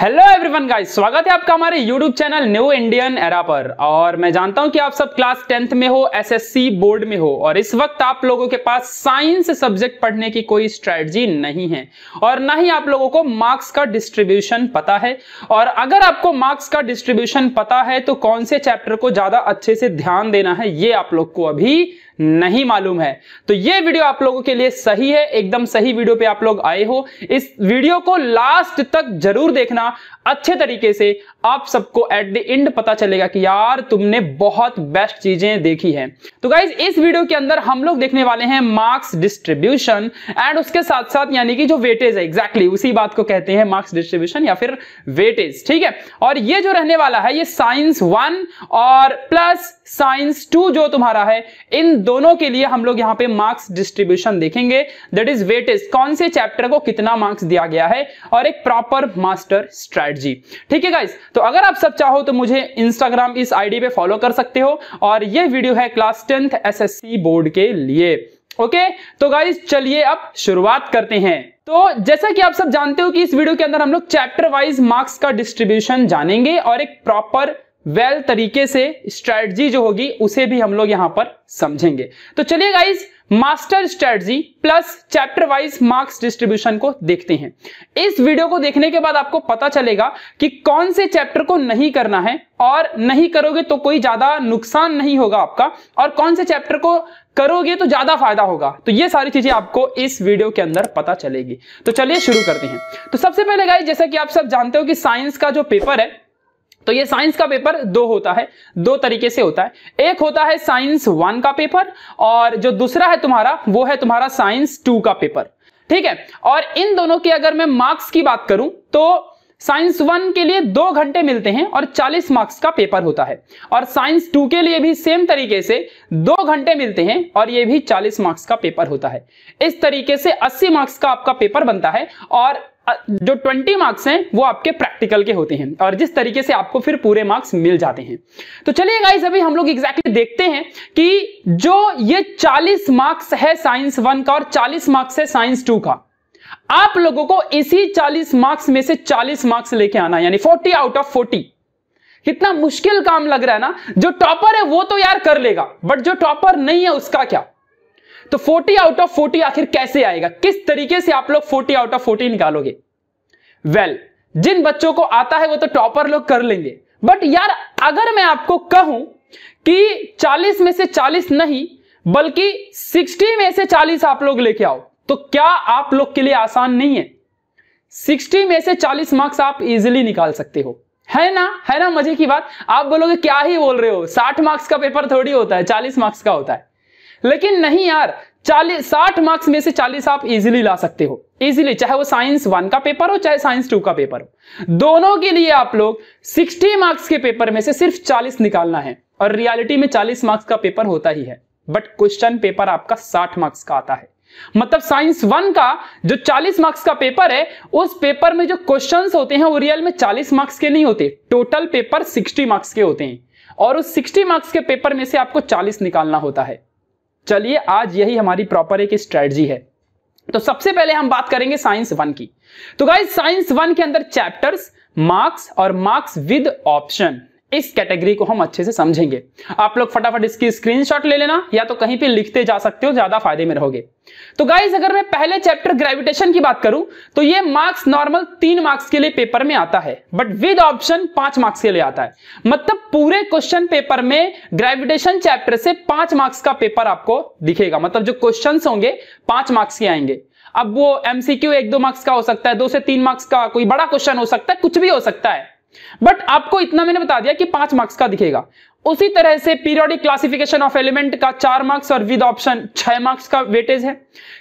Hello everyone guys स्वागत है आपका हमारे YouTube channel New Indian Era पर और मैं जानता हूं कि आप सब क्लास टेंथ में हो एसएससी बोर्ड में हो और इस वक्त आप लोगों के पास साइंस सब्जेक्ट पढ़ने की कोई स्ट्रेटजी नहीं है और ना ही आप लोगों को मार्क्स का डिस्ट्रीब्यूशन पता है और अगर आपको मार्क्स का डिस्ट्रीब्यूशन पता है तो कौन से चैप्टर को ज्यादा अच्छे से ध्यान देना है ये आप लोग को अभी नहीं मालूम है तो ये वीडियो आप लोगों के लिए सही है एकदम सही वीडियो पे आप लोग आए हो इस वीडियो को लास्ट तक जरूर देखना अच्छे तरीके से आप सबको एट द एंड पता चलेगा कि यार तुमने बहुत बेस्ट चीजें देखी हैं तो गाइज इस वीडियो के अंदर हम लोग देखने वाले हैं मार्क्स डिस्ट्रीब्यूशन एंड उसके साथ साथ यानी कि जो वेटेज है एग्जैक्टली exactly, उसी बात को कहते हैं मार्क्स डिस्ट्रीब्यूशन या फिर वेटेज ठीक है और ये जो रहने वाला है ये साइंस वन और प्लस साइंस टू जो तुम्हारा है इन दोनों के लिए हम लोग यहाँ पे मार्क्स डिस्ट्रीब्यूशन देखेंगे दैट इज वेटेज कौन से चैप्टर को कितना मार्क्स दिया गया है और एक प्रॉपर मास्टर स्ट्रैटेजी ठीक है गाइज तो अगर आप सब चाहो तो मुझे इंस्टाग्राम इस आईडी पे फॉलो कर सकते हो और ये वीडियो है क्लास टेंथ एसएससी बोर्ड के लिए ओके तो गाइज चलिए अब शुरुआत करते हैं तो जैसा कि आप सब जानते हो कि इस वीडियो के अंदर हम लोग चैप्टर वाइज मार्क्स का डिस्ट्रीब्यूशन जानेंगे और एक प्रॉपर वेल well, तरीके से स्ट्रेटजी जो होगी उसे भी हम लोग यहां पर समझेंगे तो चलिए guys master strategy plus chapter wise marks distribution को देखते हैं इस वीडियो को देखने के बाद आपको पता चलेगा कि कौन से चैप्टर को नहीं करना है और नहीं करोगे तो कोई ज्यादा नुकसान नहीं होगा आपका और कौन से चैप्टर को करोगे तो ज्यादा फायदा होगा तो ये सारी चीजें आपको इस वीडियो के अंदर पता चलेगी तो चलिए शुरू करते हैं तो सबसे पहले गाइज जैसा कि आप सब जानते हो कि साइंस का जो पेपर है तो ये साइंस का पेपर दो होता है दो तरीके से होता है एक होता है साइंस वन का पेपर और जो दूसरा है तुम्हारा वो है तुम्हारा साइंस टू का पेपर ठीक है और इन दोनों की अगर मैं मार्क्स की बात करूं तो साइंस वन के लिए दो घंटे मिलते हैं और 40 मार्क्स का पेपर होता है और साइंस टू के लिए भी सेम तरीके से दो घंटे मिलते हैं और ये भी 40 मार्क्स का पेपर होता है इस तरीके से 80 मार्क्स का आपका पेपर बनता है और जो 20 मार्क्स हैं वो आपके प्रैक्टिकल के होते हैं और जिस तरीके से आपको फिर पूरे मार्क्स मिल जाते हैं तो चलिए गाइस अभी हम लोग एग्जैक्टली देखते हैं कि जो ये 40 मार्क्स है साइंस वन का और 40 मार्क्स है साइंस टू का आप लोगों को इसी 40 मार्क्स में से 40 मार्क्स लेके आना यानी फोर्टी आउट ऑफ फोर्टी कितना मुश्किल काम लग रहा है ना जो टॉपर है वो तो यार कर लेगा बट जो टॉपर नहीं है उसका क्या तो 40 आउट ऑफ 40 आखिर कैसे आएगा किस तरीके से आप लोग 40 आउट ऑफ 40 निकालोगे वेल well, जिन बच्चों को आता है वो तो टॉपर लोग कर लेंगे बट यार अगर मैं आपको कहूं कि 40 में से 40 नहीं बल्कि 60 में से 40 आप लोग लेके आओ तो क्या आप लोग के लिए आसान नहीं है 60 में से 40 मार्क्स आप इजिली निकाल सकते हो है ना है ना मजे की बात आप बोलोगे क्या ही बोल रहे हो 60 मार्क्स का पेपर थोड़ी होता है 40 मार्क्स का होता है लेकिन नहीं यार चालीस साठ मार्क्स में से चालीस आप इजीली ला सकते हो इजीली चाहे वो साइंस वन का पेपर हो चाहे साइंस टू का पेपर हो दोनों के लिए आप लोग सिक्सटी मार्क्स के पेपर में से सिर्फ चालीस निकालना है और रियलिटी में चालीस मार्क्स का पेपर होता ही है बट क्वेश्चन पेपर आपका साठ मार्क्स का आता है मतलब साइंस वन का जो चालीस मार्क्स का पेपर है उस पेपर में जो क्वेश्चन होते हैं वो रियल में चालीस मार्क्स के नहीं होते टोटल पेपर सिक्सटी मार्क्स के होते हैं और उस सिक्सटी मार्क्स के पेपर में से आपको चालीस निकालना होता है चलिए आज यही हमारी प्रॉपर एक स्ट्रेटजी है तो सबसे पहले हम बात करेंगे साइंस वन की तो गाइज साइंस वन के अंदर चैप्टर्स मार्क्स और मार्क्स विद ऑप्शन इस कैटेगरी को हम अच्छे से समझेंगे आप लोग फटाफट इसकी स्क्रीनशॉट ले लेना या तो कहीं पे लिखते जा सकते हो ज्यादा फायदे में रहोगे तो गाइज अगर मैं पहले चैप्टर ग्रेविटेशन की बात करूं तो ये मार्क्स नॉर्मल तीन मार्क्स के लिए पेपर में आता है बट विद ऑप्शन पांच मार्क्स के लिए आता है मतलब पूरे क्वेश्चन पेपर में ग्रेविटेशन चैप्टर से पांच मार्क्स का पेपर आपको दिखेगा मतलब जो क्वेश्चन होंगे पांच मार्क्स के आएंगे अब वो एमसीक्यू एक दो मार्क्स का हो सकता है दो से तीन मार्क्स का कोई बड़ा क्वेश्चन हो सकता है कुछ भी हो सकता है बट आपको इतना मैंने बता दिया कि पांच मार्क्स का दिखेगा उसी तरह से पीरियोडिक क्लासिफिकेशन ऑफ एलिमेंट का चार मार्क्स और विद ऑप्शन छह मार्क्स का वेटेज है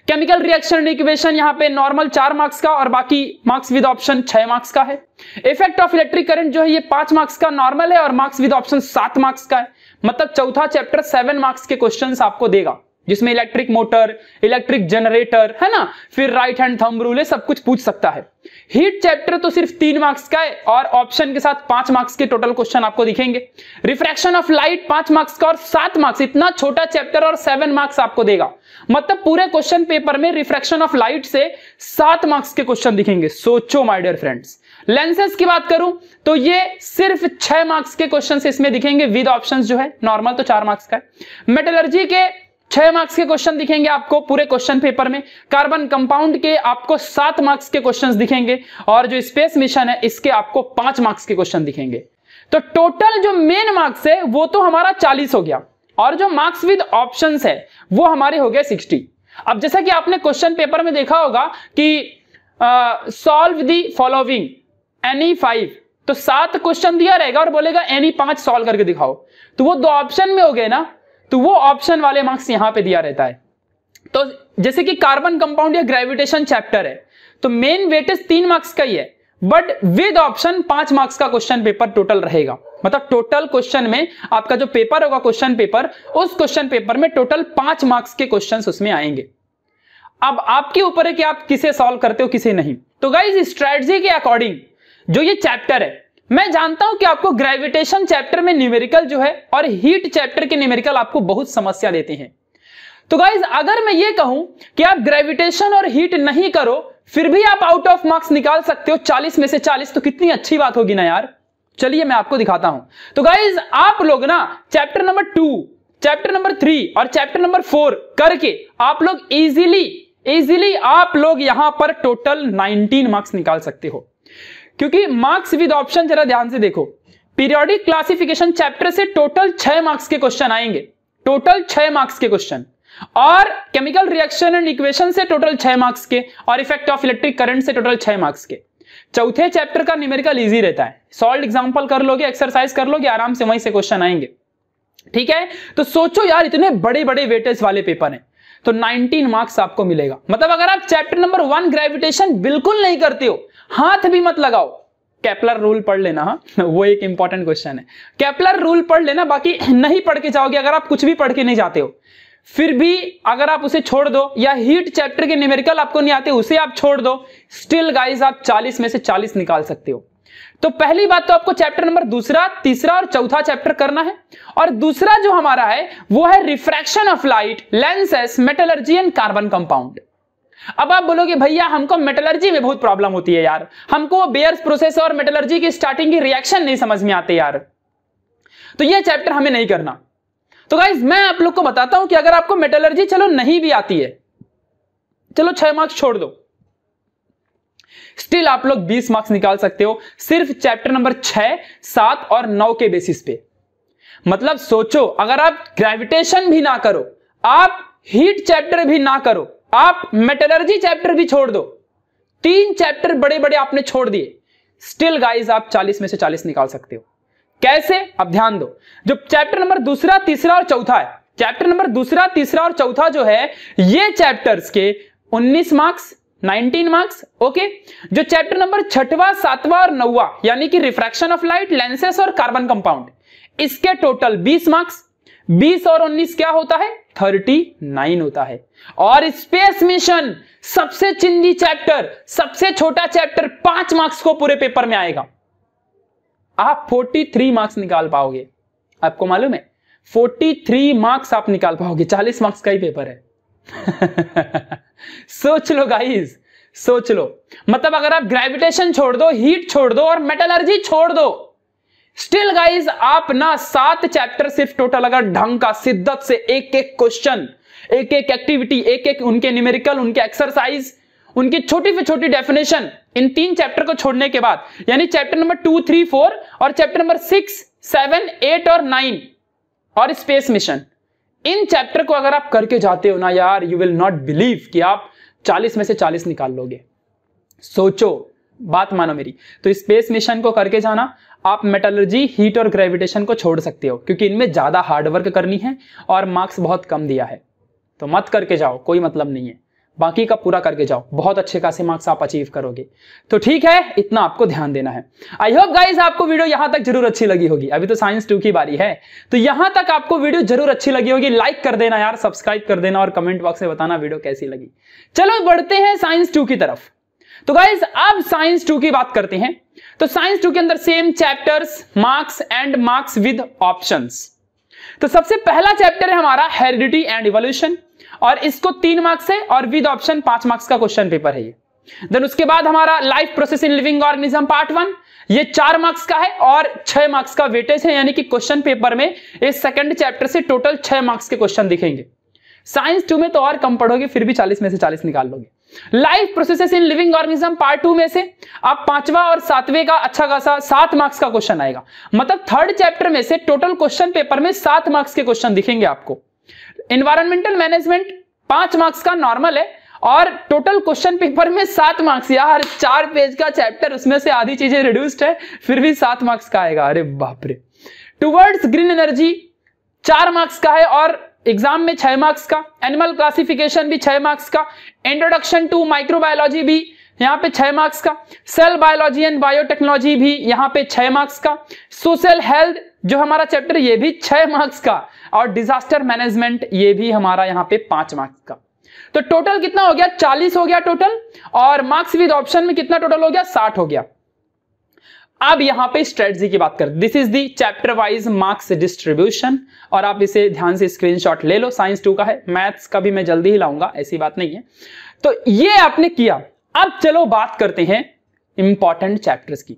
केमिकल रिएक्शन इक्वेशन यहां पे नॉर्मल चार मार्क्स का और बाकी मार्क्स विद ऑप्शन छह मार्क्स का है इफेक्ट ऑफ इलेक्ट्रिक करंट जो है ये पांच मार्क्स का नॉर्मल है और मार्क्स विद ऑप्शन सात मार्क्स का है मतलब चौथा चैप्टर सेवन मार्क्स के क्वेश्चन आपको देगा जिसमें इलेक्ट्रिक मोटर इलेक्ट्रिक जनरेटर है ना फिर राइट हैंड थंब रूल है सब कुछ पूछ सकता है हीट चैप्टर तो सिर्फ तीन मार्क्स का है और ऑप्शन के साथ पांच मार्क्स के टोटल क्वेश्चन आपको दिखेंगे रिफ्रैक्शन ऑफ लाइट पांच मार्क्स का और सात मार्क्स इतना छोटा चैप्टर और सेवन मार्क्स आपको देगा मतलब पूरे क्वेश्चन पेपर में रिफ्रैक्शन ऑफ लाइट से सात मार्क्स के क्वेश्चन दिखेंगे सोचो माई डियर फ्रेंड्स लेंसेज की बात करूं तो ये सिर्फ छह मार्क्स के क्वेश्चन इसमें दिखेंगे विद ऑप्शन जो है नॉर्मल तो चार मार्क्स का है मेटलर्जी के छह मार्क्स के क्वेश्चन दिखेंगे आपको पूरे क्वेश्चन पेपर में कार्बन कंपाउंड के आपको सात मार्क्स के क्वेश्चंस दिखेंगे और जो स्पेस मिशन है इसके आपको पांच मार्क्स के क्वेश्चन दिखेंगे तो टोटल जो मेन मार्क्स है वो तो हमारा चालीस हो गया और जो मार्क्स विद ऑप्शन है वो हमारे हो गए सिक्सटी अब जैसा कि आपने क्वेश्चन पेपर में देखा होगा कि solve the following any five तो सात क्वेश्चन दिया रहेगा और बोलेगा एनी पांच सॉल्व करके दिखाओ तो वो दो ऑप्शन में हो गए ना तो वो ऑप्शन वाले मार्क्स यहां पे दिया रहता है तो जैसे कि कार्बन कंपाउंड या ग्रेविटेशन चैप्टर है तो मेन वेटेज तीन मार्क्स का ही है बट विद ऑप्शन पांच मार्क्स का क्वेश्चन पेपर टोटल रहेगा मतलब टोटल क्वेश्चन में आपका जो पेपर होगा क्वेश्चन पेपर उस क्वेश्चन पेपर में टोटल पांच मार्क्स के क्वेश्चन उसमें आएंगे अब आपके ऊपर है कि आप किसे सॉल्व करते हो किसे नहीं तो गाइज स्ट्रेटजी के अकॉर्डिंग जो ये चैप्टर है मैं जानता हूं कि आपको ग्रेविटेशन चैप्टर में न्यूमेरिकल जो है और हीट चैप्टर के न्यूमेरिकल आपको बहुत समस्या देते हैं तो गाइज अगर मैं ये कहूं कि आप ग्रेविटेशन और हीट नहीं करो फिर भी आप आउट ऑफ मार्क्स निकाल सकते हो 40 में से 40 तो कितनी अच्छी बात होगी ना यार चलिए मैं आपको दिखाता हूं तो गाइज आप लोग ना chapter number two chapter number three और चैप्टर नंबर फोर करके आप लोग इजिली इजिली आप लोग यहां पर टोटल 19 मार्क्स निकाल सकते हो क्योंकि मार्क्स विद ऑप्शन जरा ध्यान से देखो पीरियोडिक क्लासिफिकेशन चैप्टर से टोटल छह मार्क्स के क्वेश्चन आएंगे टोटल छह मार्क्स के क्वेश्चन और केमिकल रिएक्शन एंड इक्वेशन से टोटल छह मार्क्स के और इफेक्ट ऑफ इलेक्ट्रिक करंट से टोटल छह मार्क्स के चौथे चैप्टर का न्यूमेरिकल इजी रहता है सॉल्व एग्जांपल कर लोगे एक्सरसाइज कर लोगे आराम से वहीं से क्वेश्चन आएंगे ठीक है तो सोचो यार इतने बड़े बड़े वेटेज वाले पेपर हैं तो 19 मार्क्स आपको मिलेगा मतलब अगर आप चैप्टर नंबर वन ग्रेविटेशन बिल्कुल नहीं करते हो हाथ भी मत लगाओ कैपलर रूल पढ़ लेना हा? वो एक इंपॉर्टेंट क्वेश्चन है कैपलर रूल पढ़ लेना बाकी नहीं पढ़ के जाओगे अगर आप कुछ भी पढ़ के नहीं जाते हो फिर भी अगर आप उसे छोड़ दो या हीट चैप्टर के न्यूमेरिकल आपको नहीं आते उसे आप छोड़ दो स्टिल गाइज आप चालीस में से चालीस निकाल सकते हो तो पहली बात तो आपको चैप्टर नंबर दूसरा तीसरा और चौथा चैप्टर करना है और दूसरा जो हमारा है वो है refraction of light lenses metallurgy and carbon compound अब आप बोलोगे भैया हमको मेटलर्जी में बहुत प्रॉब्लम होती है यार हमको बेयर्स प्रोसेस और मेटलर्जी की स्टार्टिंग की रिएक्शन नहीं समझ में आते यार तो ये चैप्टर हमें नहीं करना तो गाइज मैं आप लोग को बताता हूं कि अगर आपको मेटलर्जी चलो नहीं भी आती है चलो छह मार्क्स छोड़ दो स्टिल आप लोग बीस मार्क्स निकाल सकते हो सिर्फ चैप्टर नंबर छह सात और नौ के बेसिस पे मतलब सोचो अगर आप ग्रेविटेशन भी ना करो आप हीट चैप्टर भी ना करो आप मेटलर्जी चैप्टर भी छोड़ दो तीन चैप्टर बड़े बड़े आपने छोड़ दिए स्टिल गाइज आप 40 में से 40 निकाल सकते हो कैसे अब ध्यान दो जो चैप्टर नंबर दूसरा तीसरा और चौथा है चैप्टर नंबर दूसरा तीसरा और चौथा जो है ये चैप्टर्स के 19 मार्क्स 19 मार्क्स ओके जो चैप्टर नंबर छठवा सातवा और नौवा यानी कि रिफ्रैक्शन ऑफ लाइट लेंसेस और कार्बन कंपाउंड इसके टोटल 20 मार्क्स बीस और उन्नीस क्या होता है थर्टी नाइन होता है और स्पेस मिशन सबसे चिंदी चैप्टर सबसे छोटा चैप्टर पांच मार्क्स को पूरे पेपर में आएगा आप फोर्टी थ्री मार्क्स निकाल पाओगे आपको मालूम है फोर्टी थ्री मार्क्स आप निकाल पाओगे चालीस मार्क्स का ही पेपर है सोच लो गाइज सोच लो मतलब अगर आप ग्रेविटेशन छोड़ दो हीट छोड़ दो और मेटलर्जी छोड़ दो स्टिल गाइज आप ना सात चैप्टर सिर्फ टोटल अगर ढंग का शिद्दत से एक एक क्वेश्चन एक एक एक्टिविटी एक एक उनके न्यूमेरिकल उनके एक्सरसाइज उनकी छोटी से छोटी डेफिनेशन इन तीन चैप्टर को छोड़ने के बाद यानी chapter number two three four और chapter number six seven eight और नाइन और स्पेस मिशन इन चैप्टर को अगर आप करके जाते हो ना यार यू विल नॉट बिलीव कि आप 40 में से 40 निकाल लोगे सोचो बात मानो मेरी तो स्पेस मिशन को करके जाना आप मेटलर्जी हीट और ग्रेविटेशन को छोड़ सकते हो क्योंकि इनमें ज़्यादा हार्डवर्क करनी है और मार्क्स बहुत कम दिया है तो मत करके जाओ कोई मतलब नहीं है बाकी का पूरा करके जाओ बहुत अच्छे खासे मार्क्स आप अचीव करोगे तो ठीक है इतना आपको ध्यान देना है आई होप गाइज आपको वीडियो यहां तक जरूर अच्छी लगी होगी अभी तो साइंस टू की बारी है तो यहां तक आपको वीडियो जरूर अच्छी लगी होगी लाइक कर देना यार सब्सक्राइब कर देना और कमेंट बॉक्स में बताना वीडियो कैसी लगी चलो बढ़ते हैं साइंस टू की तरफ तो गाइज अब साइंस टू की बात करते हैं तो साइंस टू के अंदर same chapters marks and marks with option तो सबसे पहला चैप्टर है हमारा हेरिडिटी एंड इवोल्यूशन और इसको तीन मार्क्स है और विद ऑप्शन पांच मार्क्स का क्वेश्चन पेपर है ये देन उसके बाद हमारा life process in living organism part one ये चार मार्क्स का है और छह मार्क्स का वेटेज है यानी कि क्वेश्चन पेपर में इस सेकंड चैप्टर से टोटल छह मार्क्स के क्वेश्चन दिखेंगे साइंस टू में तो और कम पढ़ोगे फिर भी चालीस में से चालीस निकाल लोगे life processes in living organism part two में से अब पांचवा और सातवें का अच्छा खासा सात मार्क्स का क्वेश्चन आएगा मतलब थर्ड चैप्टर में से टोटल क्वेश्चन पेपर में सात मार्क्स के क्वेश्चन दिखेंगे आपको इन्वायरमेंटल मैनेजमेंट पांच मार्क्स का नॉर्मल है और टोटल क्वेश्चन पेपर में सात मार्क्स यार चार पेज का चैप्टर उसमें से आधी चीजें रिड्यूस्ड है फिर भी सात मार्क्स का आएगा अरे बापरे टूवर्ड्स ग्रीन एनर्जी चार मार्क्स का है और एग्जाम में छह मार्क्स का एनिमल क्लासिफिकेशन भी छह मार्क्स का इंट्रोडक्शन टू माइक्रोबायोलॉजी भी यहाँ पे छह मार्क्स का सेल बायोलॉजी एंड बायोटेक्नोलॉजी भी यहाँ पे छह मार्क्स का सोशल हेल्थ जो हमारा चैप्टर ये भी छह मार्क्स का और डिजास्टर मैनेजमेंट ये भी हमारा यहाँ पे पांच मार्क्स का तो टोटल कितना हो गया चालीस हो गया टोटल और मार्क्स विद ऑप्शन में कितना टोटल हो गया साठ हो गया अब यहां पे स्ट्रेटजी की बात कर this is the chapter wise marks distribution और आप इसे ध्यान से स्क्रीनशॉट ले लो साइंस टू का है मैथ्स का भी मैं जल्दी ही लाऊंगा ऐसी बात नहीं है तो ये आपने किया अब चलो बात करते हैं इंपॉर्टेंट चैप्टर्स की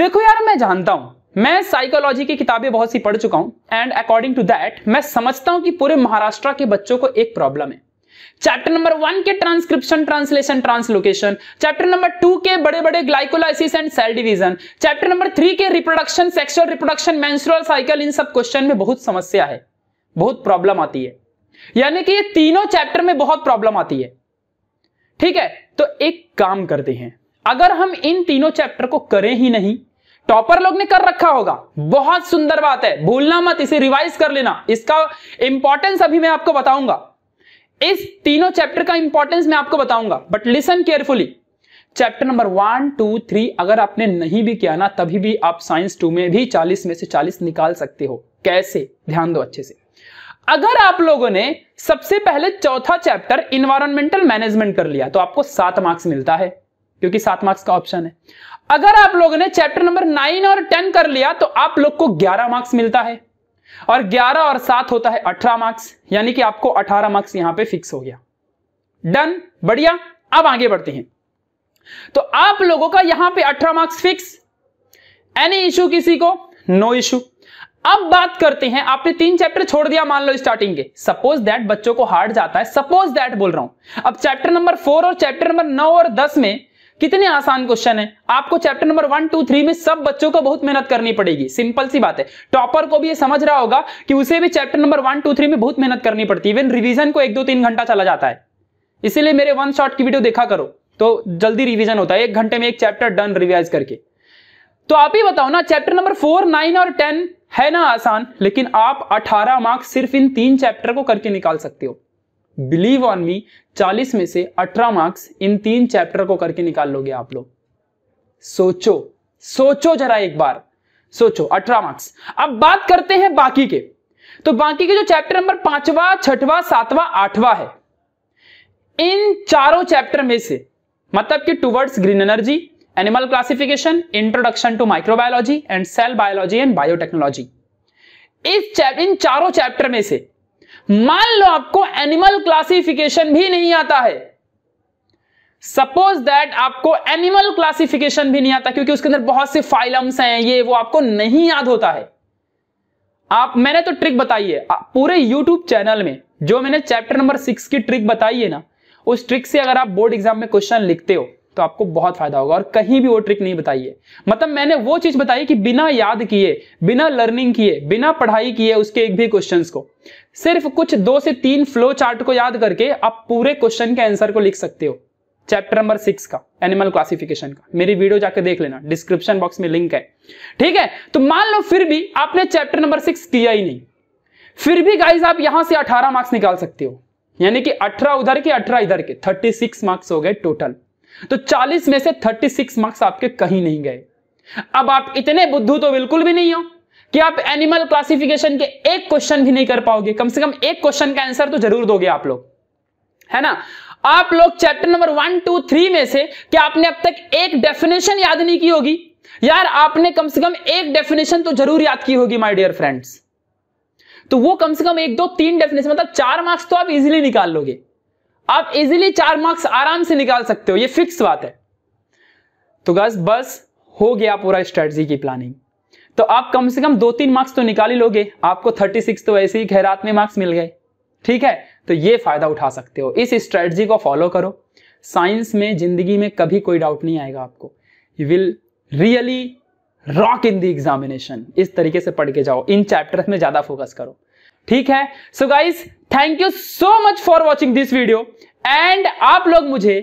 देखो यार मैं जानता हूं मैं साइकोलॉजी की किताबें बहुत सी पढ़ चुका हूं एंड अकॉर्डिंग टू दैट मैं समझता हूं कि पूरे महाराष्ट्र के बच्चों को एक प्रॉब्लम है चैप्टर नंबर वन के transcription translation translocation chapter number two के बड़े बड़े glycolysis and cell division chapter number three के reproduction sexual reproduction menstrual cycle इन सब क्वेश्चन में बहुत समस्या है बहुत प्रॉब्लम आती है यानी कि ये तीनों चैप्टर में बहुत प्रॉब्लम आती है ठीक है तो एक काम करते हैं अगर हम इन तीनों चैप्टर को करें ही नहीं टॉपर लोग ने कर रखा होगा बहुत सुंदर बात है भूलना मत इसे रिवाइज कर लेना इसका इंपॉर्टेंस अभी मैं आपको बताऊंगा इस तीनों चैप्टर का इंपॉर्टेंस मैं आपको बताऊंगा but listen carefully chapter number one two three अगर आपने नहीं भी किया ना तभी भी आप साइंस टू में भी चालीस में से चालीस निकाल सकते हो कैसे ध्यान दो अच्छे से अगर आप लोगों ने सबसे पहले चौथा चैप्टर इन्वायरमेंटल मैनेजमेंट कर लिया तो आपको सात मार्क्स मिलता है क्योंकि सात मार्क्स का ऑप्शन है अगर आप लोगों ने चैप्टर नंबर नाइन और टेन कर लिया तो आप लोग को ग्यारह मार्क्स मिलता है और 11 और 7 होता है 18 मार्क्स यानी कि आपको 18 मार्क्स यहां पे फिक्स हो गया डन बढ़िया अब आगे बढ़ते हैं तो आप लोगों का यहां पे 18 मार्क्स फिक्स एनी इशू किसी को नो no इशू अब बात करते हैं आपने तीन चैप्टर छोड़ दिया मान लो स्टार्टिंग के सपोज दैट बच्चों को हार्ड जाता है सपोज दैट बोल रहा हूं अब चैप्टर नंबर फोर और चैप्टर नंबर नौ और दस में कितने आसान क्वेश्चन है आपको chapter number one two three में सब बच्चों को बहुत मेहनत करनी पड़ेगी सिंपल सी बात है टॉपर को भी ये समझ रहा होगा कि उसे भी chapter number one two three में बहुत मेहनत करनी पड़ती है इवन रिविजन को एक दो तीन घंटा चला जाता है इसीलिए मेरे वन शॉट की वीडियो देखा करो तो जल्दी रिविजन होता है एक घंटे में एक चैप्टर डन रिवाइज करके तो आप ही बताओ ना चैप्टर नंबर फोर नाइन और टेन है ना आसान लेकिन आप अठारह मार्क्स सिर्फ इन तीन चैप्टर को करके निकाल सकते हो बिलीव ऑन मी 40 में से 18 मार्क्स इन तीन चैप्टर को करके निकाल लोगे आप लोग सोचो सोचो जरा एक बार सोचो 18 मार्क्स अब बात करते हैं बाकी के तो बाकी के जो चैप्टर नंबर पांचवा छठवा सातवा आठवा है इन चारों चैप्टर में से मतलब कि towards green energy animal classification introduction to microbiology and cell biology and biotechnology इस इन चारों चैप्टर में से मान लो आपको एनिमल क्लासिफिकेशन भी नहीं आता है सपोज दैट आपको एनिमल क्लासिफिकेशन भी नहीं आता क्योंकि उसके अंदर बहुत से फाइलम्स हैं ये वो आपको नहीं याद होता है आप मैंने तो ट्रिक बताई है पूरे यूट्यूब चैनल में जो मैंने चैप्टर नंबर सिक्स की ट्रिक बताई है ना उस ट्रिक से अगर आप बोर्ड एग्जाम में क्वेश्चन लिखते हो तो आपको बहुत फायदा होगा और कहीं भी वो ट्रिक नहीं बताइए मतलब मैंने वो चीज बताई कि बिना याद किए बिना लर्निंग किए बिना पढ़ाई किए उसके एक भी क्वेश्चन को सिर्फ कुछ दो से तीन फ्लो चार्ट को याद करके आप पूरे क्वेश्चन के आंसर को लिख सकते हो चैप्टर नंबर सिक्स का एनिमल क्लासिफिकेशन का मेरी वीडियो जाकर देख लेना डिस्क्रिप्शन बॉक्स में लिंक है ठीक है तो मान लो फिर भी आपने चैप्टर नंबर सिक्स किया ही नहीं फिर भी गाइस आप यहां से 18 मार्क्स निकाल सकते हो यानी कि 18 उधर के 18 इधर के 36 मार्क्स हो गए टोटल तो 40 में से 36 मार्क्स आपके कहीं नहीं गए अब आप इतने बुद्धू तो बिल्कुल भी नहीं हो कि आप एनिमल क्लासिफिकेशन के एक क्वेश्चन भी नहीं कर पाओगे कम से कम एक क्वेश्चन का आंसर तो जरूर दोगे आप लोग है ना आप लोग chapter number one two three में से क्या आपने अब तक एक डेफिनेशन याद नहीं की होगी यार आपने कम से कम एक डेफिनेशन तो जरूर याद की होगी माय डियर फ्रेंड्स तो वो कम से कम एक दो तीन डेफिनेशन मतलब चार मार्क्स तो आप इजीली निकाल लोगे आप इजीली चार मार्क्स आराम से निकाल सकते हो ये फिक्स बात है तो गस बस हो गया पूरा स्ट्रेटजी की प्लानिंग तो आप कम से कम दो तीन मार्क्स तो निकाल ही लोगे आपको थर्टी सिक्स तो वैसे ही खैरात में मार्क्स मिल गए ठीक है तो ये फायदा उठा सकते हो इस स्ट्रेटजी को फॉलो करो साइंस में जिंदगी में कभी कोई डाउट नहीं आएगा आपको you will really rock in the examination इस तरीके से पढ़ के जाओ इन चैप्टर में ज्यादा फोकस करो ठीक है so guys thank you so much for watching this video and आप लोग मुझे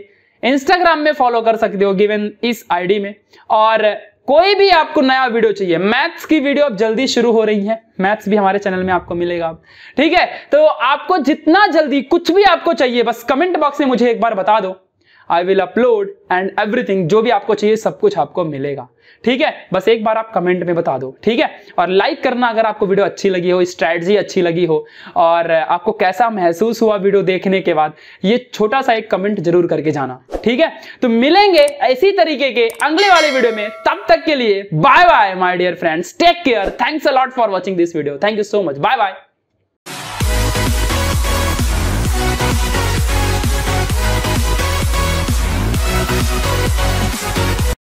इंस्टाग्राम में फॉलो कर सकते हो गिवन इस आईडी में और कोई भी आपको नया वीडियो चाहिए मैथ्स की वीडियो अब जल्दी शुरू हो रही है मैथ्स भी हमारे चैनल में आपको मिलेगा अब ठीक है तो आपको जितना जल्दी कुछ भी आपको चाहिए बस कमेंट बॉक्स में मुझे एक बार बता दो I will upload and everything जो भी आपको चाहिए सब कुछ आपको मिलेगा ठीक है बस एक बार आप कमेंट में बता दो ठीक है और लाइक करना अगर आपको वीडियो अच्छी लगी हो स्ट्रैटी अच्छी लगी हो और आपको कैसा महसूस हुआ वीडियो देखने के बाद ये छोटा सा एक कमेंट जरूर करके जाना ठीक है तो मिलेंगे ऐसी तरीके के अगले वाले वीडियो में तब तक के लिए bye bye my dear friends take care thanks a lot for watching this video thank you so much bye bye